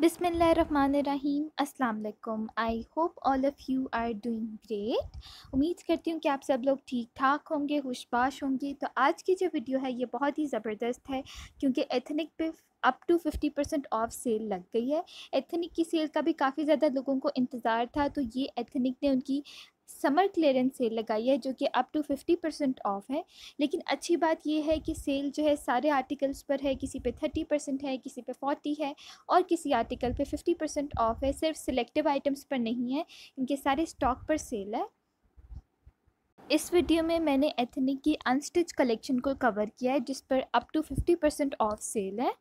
बिसमीम अस्सलाम I hope all of you are doing great उम्मीद करती हूँ कि आप सब लोग ठीक ठाक होंगे खुशबाश होंगे तो आज की जो वीडियो है ये बहुत ही ज़बरदस्त है क्योंकि एथनिक पे up to fifty percent off sale लग गई है एथनिक की सेल का भी काफ़ी ज़्यादा लोगों को इंतज़ार था तो ये एथनिक ने उनकी समर क्लियरेंस सेल लगाई है जो कि up to fifty percent off है लेकिन अच्छी बात यह है कि सेल जो है सारे आर्टिकल्स पर है किसी पे थर्टी परसेंट है किसी पे फोर्टी है और किसी आर्टिकल पे फिफ्टी परसेंट ऑफ है सिर्फ सिलेक्टिव आइटम्स पर नहीं है इनके सारे स्टॉक पर सेल है इस वीडियो में मैंने एथनिक की अनस्टिच कलेक्शन को कवर किया है जिस पर up to fifty percent off sale है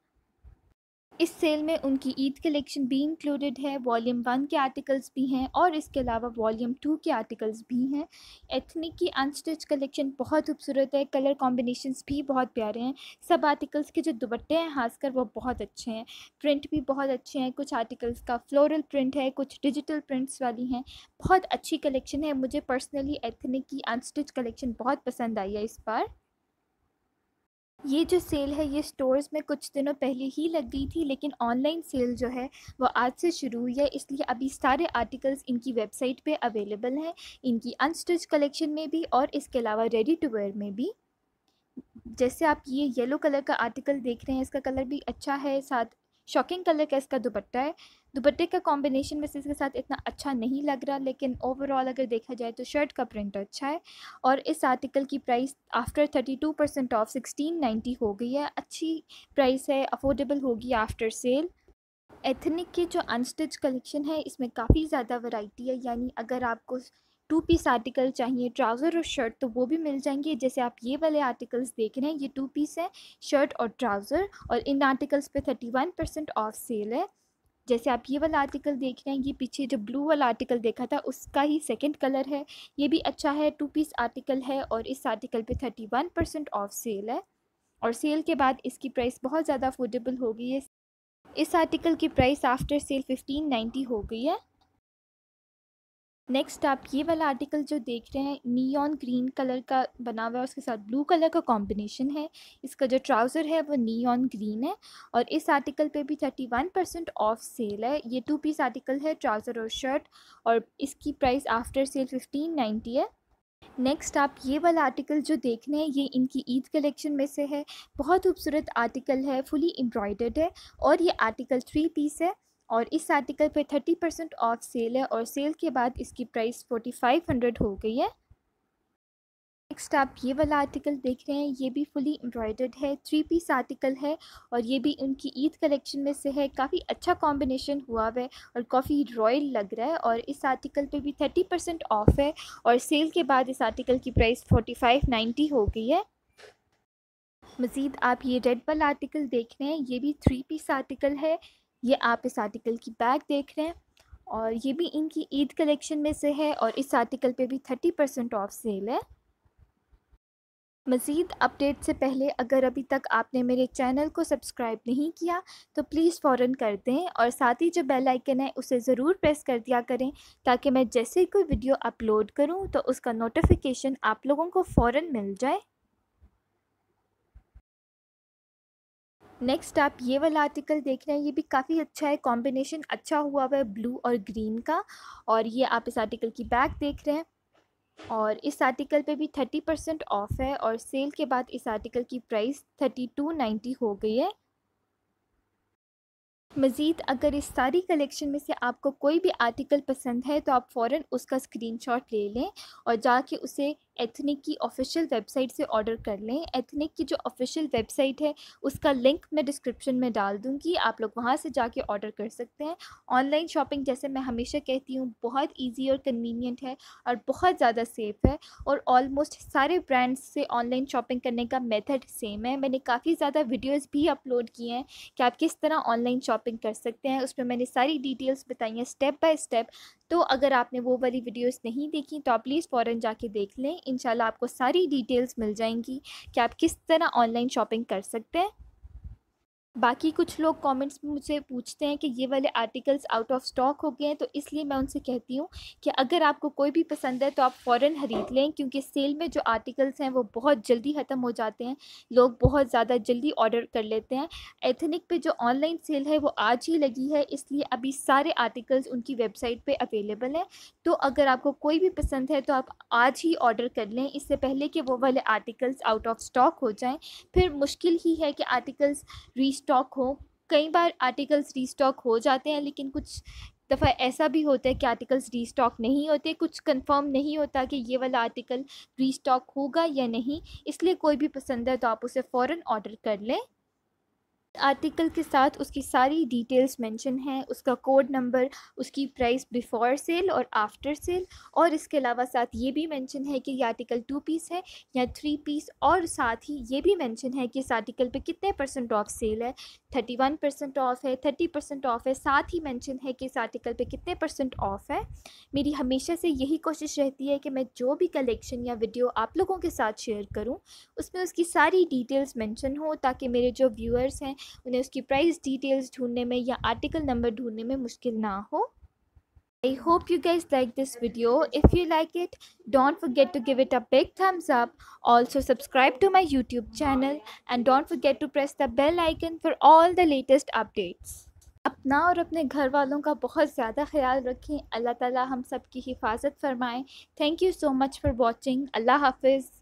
इस सेल में उनकी ईद कलेक्शन भी इंक्लूडेड है वॉल्यूम वन के आर्टिकल्स भी हैं और इसके अलावा वॉल्यूम टू के आर्टिकल्स भी हैं एथनिक की अनस्टिच कलेक्शन बहुत खूबसूरत है कलर कॉम्बिनेशंस भी बहुत प्यारे हैं सब आर्टिकल्स के जो दुबट्टे हैं खासकर वो बहुत अच्छे हैं प्रिंट भी बहुत अच्छे हैं कुछ आर्टिकल्स का फ्लोरल प्रिंट है कुछ डिजिटल प्रिंट्स वाली हैं बहुत अच्छी कलेक्शन है मुझे पर्सनली एथनिक की अनस्टिच कलेक्शन बहुत पसंद आई है इस बार ये जो सेल है ये स्टोर्स में कुछ दिनों पहले ही लग गई थी लेकिन ऑनलाइन सेल जो है वो आज से शुरू हुई है इसलिए अभी सारे आर्टिकल्स इनकी वेबसाइट पे अवेलेबल हैं इनकी अनस्टिच कलेक्शन में भी और इसके अलावा रेडी टू वेयर में भी जैसे आप ये येलो कलर का आर्टिकल देख रहे हैं इसका कलर भी अच्छा है साथ शॉकिंग कलर का इसका दुपट्टा है दुपट्टे का कॉम्बिनेशन वैसे इसके साथ इतना अच्छा नहीं लग रहा लेकिन ओवरऑल अगर देखा जाए तो शर्ट का प्रिंट अच्छा है और इस आर्टिकल की price after thirty two percent off sixteen ninety हो गई है अच्छी प्राइस है अफोर्डेबल होगी आफ्टर सेल एथनिक की जो अनस्टिच कलेक्शन है इसमें काफ़ी ज़्यादा वैरायटी है यानी अगर आपको टू पीस आर्टिकल चाहिए ट्राउज़र और शर्ट तो वो भी मिल जाएंगे जैसे आप ये वाले आर्टिकल्स देख रहे हैं ये टू पीस है शर्ट और ट्राउज़र और इन आर्टिकल्स पे thirty one percent off sale है जैसे आप ये वाला आर्टिकल देख रहे हैं ये पीछे जो ब्लू वाला आर्टिकल देखा था उसका ही सेकेंड कलर है ये भी अच्छा है टू पीस आर्टिकल है और इस आर्टिकल पर thirty one percent off sale है और सेल के बाद इसकी प्राइस बहुत ज़्यादा अफोर्डेबल हो गई है इस आर्टिकल की price after sale fifteen ninety हो गई है नेक्स्ट आप ये वाला आर्टिकल जो देख रहे हैं नियॉन ग्रीन कलर का बना हुआ है उसके साथ ब्लू कलर का कॉम्बिनेशन है इसका जो ट्राउज़र है वो नियॉन ग्रीन है और इस आर्टिकल पे भी thirty one percent off sale है ये टू पीस आर्टिकल है ट्राउज़र और शर्ट और इसकी price after sale fifteen ninety है नेक्स्ट आप ये वाला आर्टिकल जो देख रहे हैं ये इनकी ईद कलेक्शन में से है बहुत खूबसूरत आर्टिकल है फुली एम्ब्रॉयडर्ड है और ये आर्टिकल थ्री पीस है और इस आर्टिकल पे थर्टी परसेंट ऑफ सेल है और सेल के बाद इसकी प्राइस फोर्टी फाइव हंड्रेड हो गई है नेक्स्ट आप ये वाला आर्टिकल देख रहे हैं ये भी फुली एम्ब्रॉयडर्ड है थ्री पीस आर्टिकल है और ये भी उनकी ईद कलेक्शन में से है काफ़ी अच्छा कॉम्बिनेशन हुआ हुआ है और काफ़ी रॉयल लग रहा है और इस आर्टिकल पे भी थर्टी परसेंट ऑफ है और सेल के बाद इस आर्टिकल की प्राइस फोर्टी फाइव नाइन्टी हो गई है मज़ीद आप ये रेड बल आर्टिकल देख रहे हैं ये भी थ्री पीस आर्टिकल है ये आप इस आर्टिकल की बैग देख रहे हैं और ये भी इनकी ईद कलेक्शन में से है और इस आर्टिकल पे भी थर्टी परसेंट ऑफ सेल है मज़ीद अपडेट से पहले अगर अभी तक आपने मेरे चैनल को सब्सक्राइब नहीं किया तो प्लीज़ फ़ौर कर दें और साथ ही जो बेल आइकन है उसे ज़रूर प्रेस कर दिया करें ताकि मैं जैसे ही कोई वीडियो अपलोड करूं तो उसका नोटिफिकेशन आप लोगों को फ़ौर मिल जाए नेक्स्ट आप ये वाला आर्टिकल देख रहे हैं ये भी काफ़ी अच्छा है कॉम्बिनेशन अच्छा हुआ हुआ है ब्लू और ग्रीन का और ये आप इस आर्टिकल की बैक देख रहे हैं और इस आर्टिकल पे भी थर्टी परसेंट ऑफ है और सेल के बाद इस आर्टिकल की प्राइस थर्टी टू नाइन्टी हो गई है मज़ीद अगर इस सारी कलेक्शन में से आपको कोई भी आर्टिकल पसंद है तो आप फ़ौर उसका स्क्रीनशॉट ले लें और जाके उसे एथनिक की ऑफिशियल वेबसाइट से ऑर्डर कर लें एथनिक की जो ऑफिशियल वेबसाइट है उसका लिंक मैं डिस्क्रिप्शन में डाल दूँगी आप लोग वहाँ से जाके ऑर्डर कर सकते हैं ऑनलाइन शॉपिंग जैसे मैं हमेशा कहती हूँ बहुत ईजी और कन्वीनियंट है और बहुत ज़्यादा सेफ़ है और ऑलमोस्ट सारे ब्रांड्स से ऑनलाइन शॉपिंग करने का मेथड सेम है मैंने काफ़ी ज़्यादा वीडियोज़ भी अपलोड किए हैं कि आप किस तरह ऑनलाइन शॉपिंग कर सकते हैं उसमें मैंने सारी डिटेल्स बताई हैं स्टेप बाय स्टेप तो अगर आपने वो वाली वीडियोस नहीं देखी तो आप प्लीज़ फ़ौर जाके देख लें इनशाला आपको सारी डिटेल्स मिल जाएंगी कि आप किस तरह ऑनलाइन शॉपिंग कर सकते हैं बाकी कुछ लोग कमेंट्स में मुझे पूछते हैं कि ये वाले आर्टिकल्स आउट ऑफ स्टॉक हो गए हैं तो इसलिए मैं उनसे कहती हूँ कि अगर आपको कोई भी पसंद है तो आप फ़ौर ख़रीद लें क्योंकि सेल में जो आर्टिकल्स हैं वो बहुत जल्दी ख़त्म हो जाते हैं लोग बहुत ज़्यादा जल्दी ऑर्डर कर लेते हैं एथनिक पे जो ऑनलाइन सेल है वो आज ही लगी है इसलिए अभी सारे आर्टिकल्स उनकी वेबसाइट पर अवेलेबल हैं तो अगर आपको कोई भी पसंद है तो आप आज ही ऑर्डर कर लें इससे पहले कि वो वाले आर्टिकल्स आउट ऑफ स्टॉक हो जाएँ फिर मुश्किल ही है कि आर्टिकल्स रीच स्टॉक हो कई बार आर्टिकल्स रीस्टॉक हो जाते हैं लेकिन कुछ दफ़ा ऐसा भी होता है कि आर्टिकल्स रीस्टॉक नहीं होते कुछ कंफर्म नहीं होता कि ये वाला आर्टिकल रीस्टॉक होगा या नहीं इसलिए कोई भी पसंद है तो आप उसे फ़ौर ऑर्डर कर लें आर्टिकल के साथ उसकी सारी डिटेल्स मेंशन हैं उसका कोड नंबर उसकी प्राइस बिफ़ोर सेल और आफ्टर सेल और इसके अलावा साथ ये भी मेंशन है कि ये आर्टिकल टू पीस है या थ्री पीस और साथ ही ये भी मेंशन है कि इस आर्टिकल पे कितने परसेंट ऑफ सेल है थर्टी वन परसेंट ऑफ़ है थर्टी परसेंट ऑफ़ है साथ ही मैंशन है कि इस आर्टिकल पर कितने परसेंट ऑफ़ है मेरी हमेशा से यही कोशिश रहती है कि मैं जो भी कलेक्शन या वीडियो आप लोगों के साथ शेयर करूँ उसमें उसकी सारी डिटेल्स मैंशन हो ताकि मेरे जो व्यूअर्स हैं उन्हें उसकी प्राइस डिटेल्स ढूंढने में या आर्टिकल नंबर ढूंढने में मुश्किल ना हो I hope you guys like this video if you like it don't forget to give it a big thumbs up also subscribe to my YouTube channel and don't forget to press the bell icon for all the latest updates अपना और अपने घर वालों का बहुत ज़्यादा ख्याल रखें अल्लाह ताला हम सब की हिफाजत फरमाएं thank you so much for watching अल्लाह हाफिज़